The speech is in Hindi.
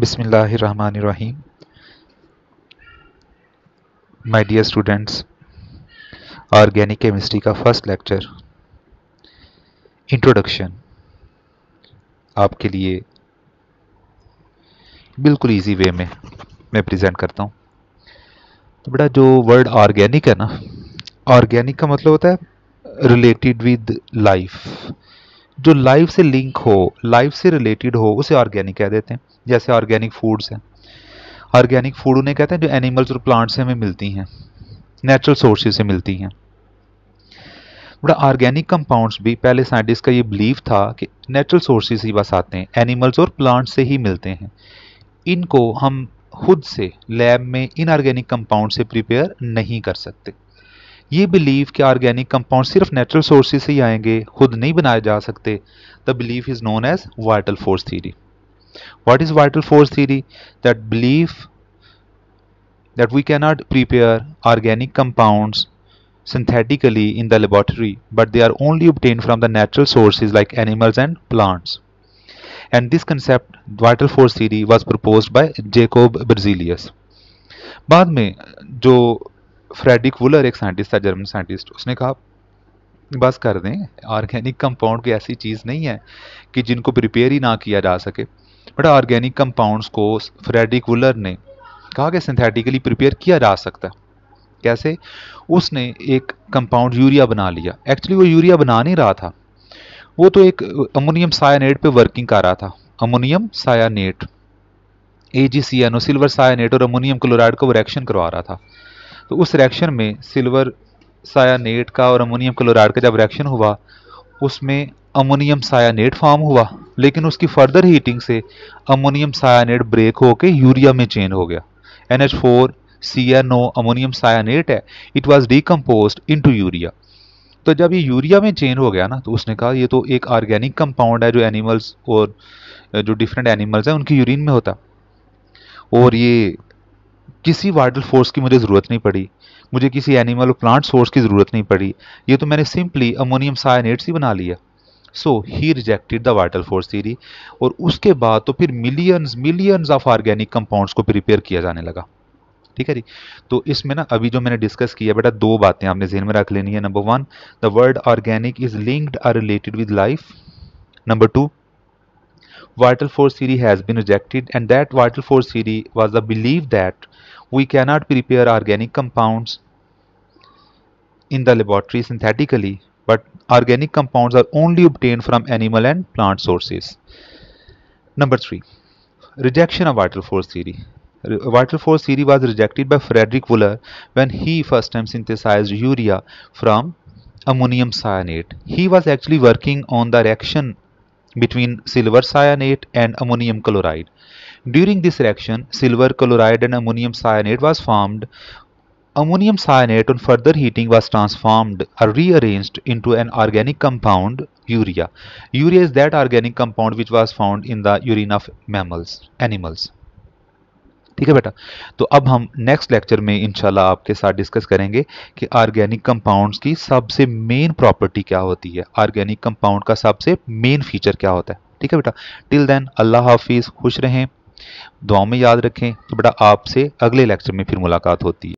बिसमीम my dear students organic chemistry का फर्स्ट लेक्चर इंट्रोडक्शन आपके लिए बिल्कुल इजी वे में मैं प्रेजेंट करता हूँ तो बेटा जो वर्ड ऑर्गेनिक है ना ऑर्गेनिक का मतलब होता है रिलेटेड विद लाइफ जो लाइफ से लिंक हो लाइफ से रिलेटेड हो उसे ऑर्गेनिक कह देते हैं जैसे ऑर्गेनिक फूड्स हैं ऑर्गेनिक फूड उन्हें कहते हैं जो एनिमल्स और प्लांट्स हमें मिलती हैं नेचुरल सोर्सेज से मिलती हैं बड़ा ऑर्गेनिक कंपाउंड्स भी पहले साइंटिस्ट का ये बिलीव था कि नेचुरल सोर्सेज ही बस आते हैं एनिमल्स और प्लांट्स से ही मिलते हैं इनको हम खुद से लैब में इनऑर्गेनिक कंपाउंड से प्रिपेयर नहीं कर सकते ये बिलीव कि ऑर्गेनिक कंपाउंड सिर्फ नेचुरल सोर्सेज से ही आएंगे खुद नहीं बनाए जा सकते the believe is known as vital force theory what is vital force theory that believe that we cannot prepare organic compound synthetically in the laboratory but they are only obtain from the natural source like animals and plants and this concept vital force theory was propose by Jacob Berzelius बाद में जो फ्रेडिक वुलर एक साइंटिस्ट था जर्मन साइंटिस्ट उसने कहा बस कर दें ऑर्गेनिक कंपाउंड कोई ऐसी चीज़ नहीं है कि जिनको प्रिपेयर ही ना किया जा सके बट ऑर्गेनिक कंपाउंड्स को फ्रेडिक वुलर ने कहा कि सिंथेटिकली प्रिपेयर किया जा सकता है कैसे उसने एक कंपाउंड यूरिया बना लिया एक्चुअली वो यूरिया बना नहीं रहा था वो तो एक अमोनियम सायानेट पे वर्किंग कर रहा था ammonium cyanate A G C N O silver cyanate और अमोनियम क्लोराइड को वो रिएक्शन करवा रहा था तो उस रिएक्शन में सिल्वर सायानेट का और अमोनियम क्लोराइड का जब रिएक्शन हुआ उसमें अमोनियम सायानेट फॉर्म हुआ लेकिन उसकी फर्दर हीटिंग से अमोनियम सायानेट ब्रेक होकर यूरिया में चेंज हो गया N H four C N O ammonium cyanate है it was decompose into urea तो जब ये यूरिया में चेंज हो गया ना तो उसने कहा ये तो एक ऑर्गेनिक कंपाउंड है जो एनिमल्स और जो डिफरेंट एनिमल्स हैं उनकी यूरिन में होता और ये किसी वाइटल फोर्स की मुझे ज़रूरत नहीं पड़ी मुझे किसी एनिमल और प्लांट सोर्स की ज़रूरत नहीं पड़ी ये तो मैंने सिंपली अमोनियम साइनेट्स ही बना लिया so he rejected the vital force theory और उसके बाद तो फिर millions millions of organic compounds को प्रिपेयर किया जाने लगा ठीक है जी तो इसमें ना अभी जो मैंने डिस्कस किया बेटा दो बातें आपने जहन में रख लेनी है number one the word organic is linked or related with life number two vital force theory has been rejected and that vital force theory was the belief that we cannot prepare organic compounds in the laboratory synthetically but organic compounds are only obtained from animal and plant sources. Number 3. Rejection of vital force theory. vital force theory was rejected by Frederick Wöhler when he first time synthesized urea from ammonium cyanate. He was actually working on the reaction between silver cyanate and ammonium chloride. During this reaction, silver chloride and ammonium cyanate was formed. Ammonium cyanate on further heating was transformed or uh, rearranged into an organic compound urea. Urea is that organic compound which was found in the urine of mammals, animals. ठीक है बेटा तो अब हम नेक्स्ट लेक्चर में इंशाल्लाह आपके साथ डिस्कस करेंगे कि ऑर्गेनिक कंपाउंड्स की सबसे मेन प्रॉपर्टी क्या होती है ऑर्गेनिक कंपाउंड का सबसे मेन फीचर क्या होता है ठीक है बेटा टिल देन अल्लाह हाफिज़ खुश रहें दुआ में याद रखें तो बेटा आपसे अगले लेक्चर में फिर मुलाकात होती है